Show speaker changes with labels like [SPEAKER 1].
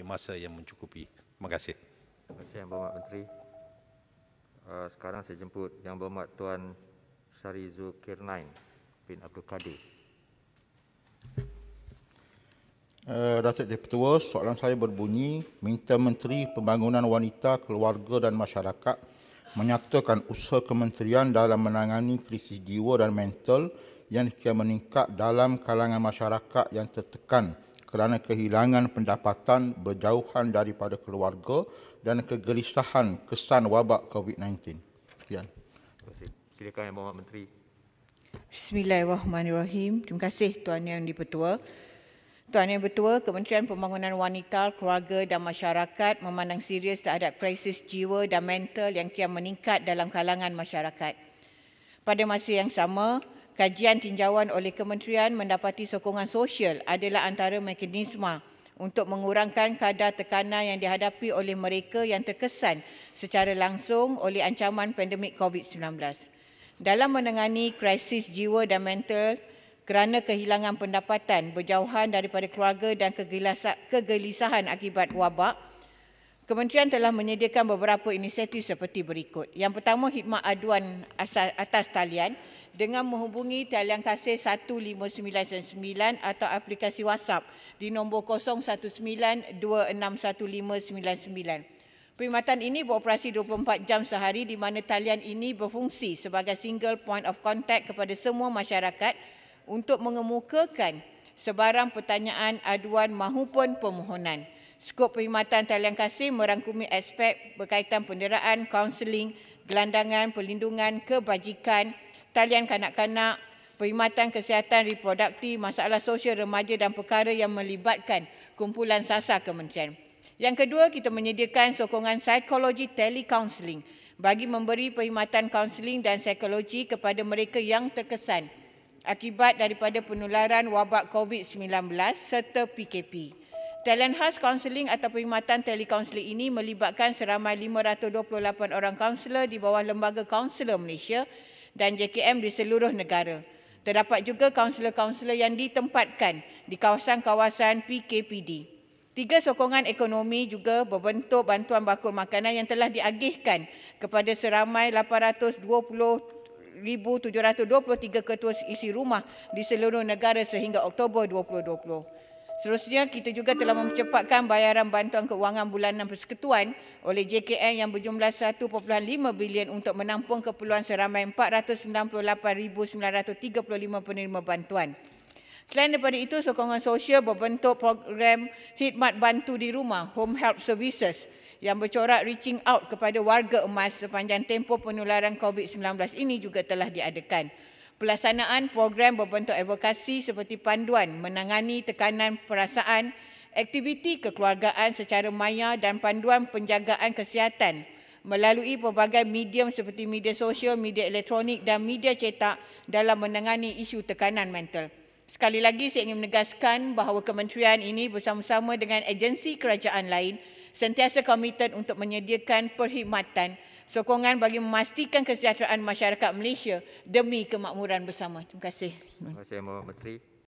[SPEAKER 1] mempunyai masa yang mencukupi. Terima kasih. Terima kasih Yang Berhormat Menteri. Uh, sekarang saya jemput Yang Berhormat Tuan Sari Zulkirnain bin Abdul Kadir. Uh, Datuk Deputua, soalan saya berbunyi minta Menteri Pembangunan Wanita, Keluarga dan Masyarakat menyatakan usaha kementerian dalam menangani krisis jiwa dan mental yang kian meningkat dalam kalangan masyarakat yang tertekan kerana kehilangan pendapatan berjauhan daripada keluarga dan kegelisahan kesan wabak COVID-19. Sekian. Terima kasih. Silakan Yang Berhormat Menteri.
[SPEAKER 2] Bismillahirrahmanirrahim. Terima kasih Tuan Yang Dipertua. Tuan Yang Bertua, Kementerian Pembangunan Wanita, Keluarga dan Masyarakat memandang serius terhadap krisis jiwa dan mental yang kian meningkat dalam kalangan masyarakat. Pada masa yang sama, Kajian tinjauan oleh kementerian mendapati sokongan sosial adalah antara mekanisme untuk mengurangkan kadar tekanan yang dihadapi oleh mereka yang terkesan secara langsung oleh ancaman pandemik COVID-19. Dalam menangani krisis jiwa dan mental kerana kehilangan pendapatan berjauhan daripada keluarga dan kegelisahan akibat wabak, Kementerian telah menyediakan beberapa inisiatif seperti berikut. Yang pertama, khidmat aduan atas talian dengan menghubungi talian kasih 1599 atau aplikasi WhatsApp di nombor 0192615999. Perkhidmatan ini beroperasi 24 jam sehari di mana talian ini berfungsi sebagai single point of contact kepada semua masyarakat untuk mengemukakan sebarang pertanyaan, aduan mahupun permohonan. Skop perkhidmatan talian kasih merangkumi aspek berkaitan penderaan, kaunseling, gelandangan, perlindungan, kebajikan, talian kanak-kanak, perkhidmatan kesihatan reproduktif, masalah sosial remaja dan perkara yang melibatkan kumpulan sasar kementerian. Yang kedua, kita menyediakan sokongan psikologi telecounseling bagi memberi perkhidmatan kaunseling dan psikologi kepada mereka yang terkesan akibat daripada penularan wabak COVID-19 serta PKP. Talian khas kaunseling atau perkhidmatan telecounseling ini melibatkan seramai 528 orang kaunselor di bawah Lembaga Kaunselor Malaysia dan JKM di seluruh negara. Terdapat juga kaunselor-kaunselor yang ditempatkan di kawasan-kawasan PKPD. Tiga sokongan ekonomi juga berbentuk bantuan bakul makanan yang telah diagihkan kepada seramai 820,723 ketua isi rumah di seluruh negara sehingga Oktober 2020. Seterusnya, kita juga telah mempercepatkan bayaran bantuan kewangan bulanan persekutuan oleh JKN yang berjumlah 1.5 bilion untuk menampung keperluan seramai 498,935 penerima bantuan. Selain daripada itu, sokongan sosial berbentuk program khidmat bantu di rumah, Home Help Services, yang bercorak reaching out kepada warga emas sepanjang tempoh penularan COVID-19 ini juga telah diadakan pelaksanaan program berbentuk advokasi seperti panduan menangani tekanan perasaan, aktiviti kekeluargaan secara maya dan panduan penjagaan kesihatan melalui pelbagai medium seperti media sosial, media elektronik dan media cetak dalam menangani isu tekanan mental. Sekali lagi saya ingin menegaskan bahawa kementerian ini bersama-sama dengan agensi kerajaan lain sentiasa komited untuk menyediakan perkhidmatan sokongan bagi memastikan kesejahteraan masyarakat Malaysia demi kemakmuran bersama. Terima kasih.
[SPEAKER 1] Terima kasih, Menteri.